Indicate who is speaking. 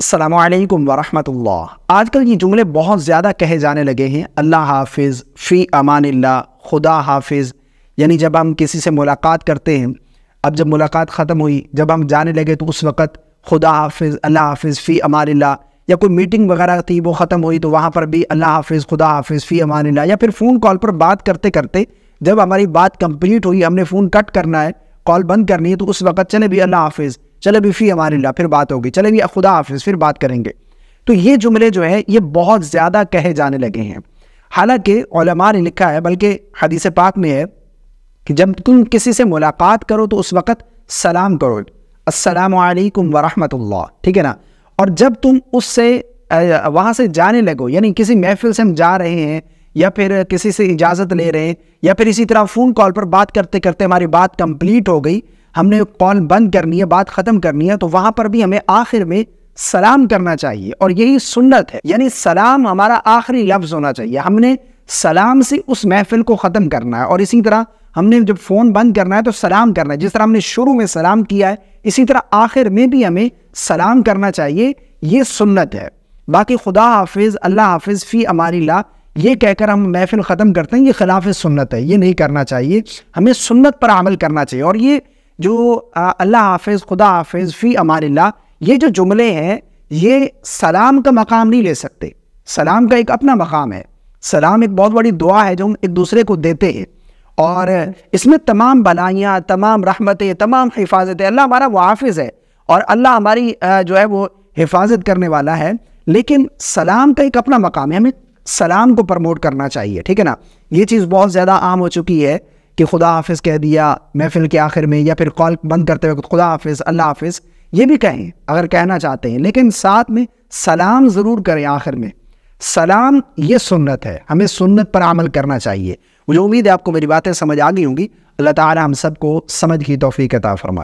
Speaker 1: अल्लाम वरहमतुल्ला आजकल ये जुमले बहुत ज़्यादा कहे जाने लगे हैं अल्लाह हाफिज़ फ़ी अमान खुदा हाफिज़ यानी जब हम किसी से मुलाकात करते हैं अब जब मुलाकात ख़त्म हुई जब हम जाने लगे तो उस वक़्त खुदा हाफिज़ अल्लाह हाफिज़ फ़ी अमान या कोई मीटिंग वगैरह थी वो ख़त्म हुई तो वहाँ पर भी अल्लाह हाफिज़ खुदा हाफिज़ फ़ी अमान या फिर फ़ोन कॉल पर बात करते करते जब हमारी बात कम्प्लीट हुई हमने फ़ोन कट करना है कॉल बंद करनी है तो उस वक़्त चले भी अल्लाह हाफिज़ चले भी फ़ी हमारे फिर बात होगी चले भी खुदा हाफिज़ फिर बात करेंगे तो ये जुमले जो है ये बहुत ज़्यादा कहे जाने लगे हैं हालांकि ओलमा ने लिखा है बल्कि हदीस पाक में है कि जब तुम किसी से मुलाकात करो तो उस वक़्त सलाम करो असलकम वरहमतुल्ला ठीक है ना और जब तुम उससे वहाँ से जाने लगो यानी किसी महफिल से हम जा रहे हैं या फिर किसी से इजाज़त ले रहे हैं या फिर इसी तरह फ़ोन कॉल पर बात करते करते हमारी बात कंप्लीट हो गई हमने कॉल बंद करनी है बात ख़त्म करनी है तो वहां पर भी हमें आखिर में सलाम करना चाहिए और यही सुन्नत है यानी सलाम हमारा आखिरी लफ्ज़ होना चाहिए हमने सलाम से उस महफिल को ख़त्म करना है और इसी तरह हमने जब फ़ोन बंद करना है तो सलाम करना है जिस तरह हमने शुरू में सलाम किया है इसी तरह आखिर में भी हमें सलाम करना चाहिए ये सुन्नत है बाकी खुदा हाफिज़ अल्लाह हाफिज़ फ़ी अमारी ला ये कहकर हम महफिल ख़त्म करते हैं ये खिलाफ सुन्नत है ये नहीं करना चाहिए हमें सुन्नत पर अमल करना चाहिए और ये जो अल्लाह हाफिज़ खुदा हाफिज़ फ़ी अमार ये जो जुमले हैं ये सलाम का मकाम नहीं ले सकते सलाम का एक अपना मकाम है सलाम एक बहुत बड़ी दुआ है जो हम एक दूसरे को देते हैं और इसमें तमाम भलाइयाँ तमाम रहमतें तमाम हिफाजतें अल्लाह हमारा मुहाफ़ है और अल्लाह हमारी जो है वो हिफाजत करने वाला है लेकिन सलाम का एक अपना मकाम है हमें सलाम को प्रमोट करना चाहिए ठीक है ना ये चीज़ बहुत ज़्यादा आम हो चुकी है कि खुदा हाफिज़ कह दिया महफिल के आखिर में या फिर कॉल बंद करते वक्त खुदा हाफिज़ अल्लाह हाफिज़ ये भी कहें अगर कहना चाहते हैं लेकिन साथ में सलाम ज़रूर करें आखिर में सलाम ये सुन्नत है हमें सुन्नत पर अमल करना चाहिए मुझे उम्मीद है आपको मेरी बातें समझ आ गई होंगी अल्लाह ताला हम सबको समझ की तोफ़ी कता फरमा